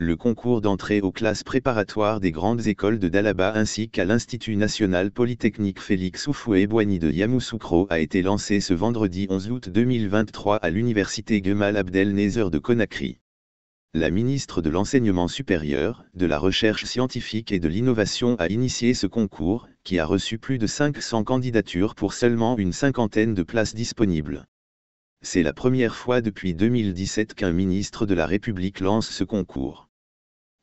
le concours d'entrée aux classes préparatoires des grandes écoles de Dalaba ainsi qu'à l'Institut national polytechnique Félix Oufoué-Boigny de Yamoussoukro a été lancé ce vendredi 11 août 2023 à l'université Gemal Abdel Nezer de Conakry. La ministre de l'Enseignement supérieur, de la Recherche scientifique et de l'Innovation a initié ce concours, qui a reçu plus de 500 candidatures pour seulement une cinquantaine de places disponibles. C'est la première fois depuis 2017 qu'un ministre de la République lance ce concours.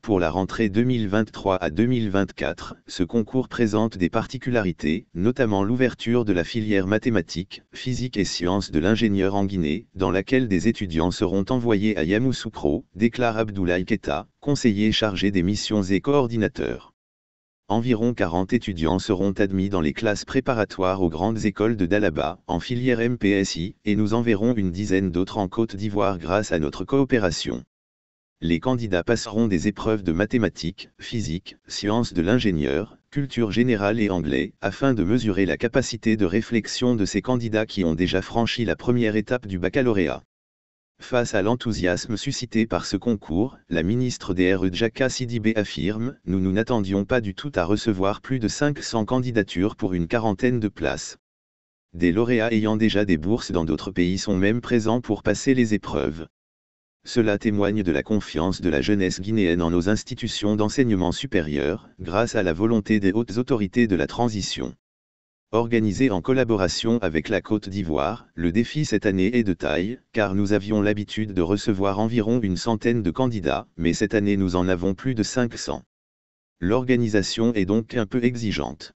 Pour la rentrée 2023 à 2024, ce concours présente des particularités, notamment l'ouverture de la filière mathématiques, physique et sciences de l'ingénieur en Guinée, dans laquelle des étudiants seront envoyés à Yamoussoukro, déclare Abdoulaye Keta, conseiller chargé des missions et coordinateur environ 40 étudiants seront admis dans les classes préparatoires aux grandes écoles de Dalaba, en filière MPSI, et nous enverrons une dizaine d'autres en Côte d'Ivoire grâce à notre coopération. Les candidats passeront des épreuves de mathématiques, physique, sciences de l'ingénieur, culture générale et anglais, afin de mesurer la capacité de réflexion de ces candidats qui ont déjà franchi la première étape du baccalauréat. Face à l'enthousiasme suscité par ce concours, la ministre des RU, Djaka affirme « Nous nous n'attendions pas du tout à recevoir plus de 500 candidatures pour une quarantaine de places. Des lauréats ayant déjà des bourses dans d'autres pays sont même présents pour passer les épreuves. Cela témoigne de la confiance de la jeunesse guinéenne en nos institutions d'enseignement supérieur, grâce à la volonté des hautes autorités de la transition. Organisé en collaboration avec la Côte d'Ivoire, le défi cette année est de taille, car nous avions l'habitude de recevoir environ une centaine de candidats, mais cette année nous en avons plus de 500. L'organisation est donc un peu exigeante.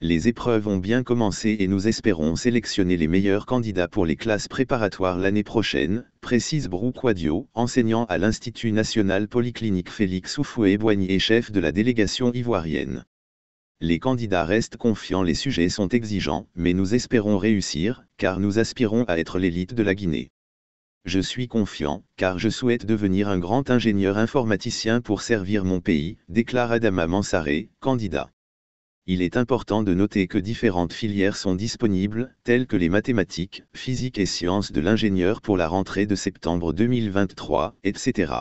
Les épreuves ont bien commencé et nous espérons sélectionner les meilleurs candidats pour les classes préparatoires l'année prochaine, précise Brouquadio, enseignant à l'Institut national polyclinique Félix Oufoué-Boigny et chef de la délégation ivoirienne les candidats restent confiants, les sujets sont exigeants, mais nous espérons réussir, car nous aspirons à être l'élite de la Guinée. Je suis confiant, car je souhaite devenir un grand ingénieur informaticien pour servir mon pays, déclare Adama Mansaré, candidat. Il est important de noter que différentes filières sont disponibles, telles que les mathématiques, physique et sciences de l'ingénieur pour la rentrée de septembre 2023, etc.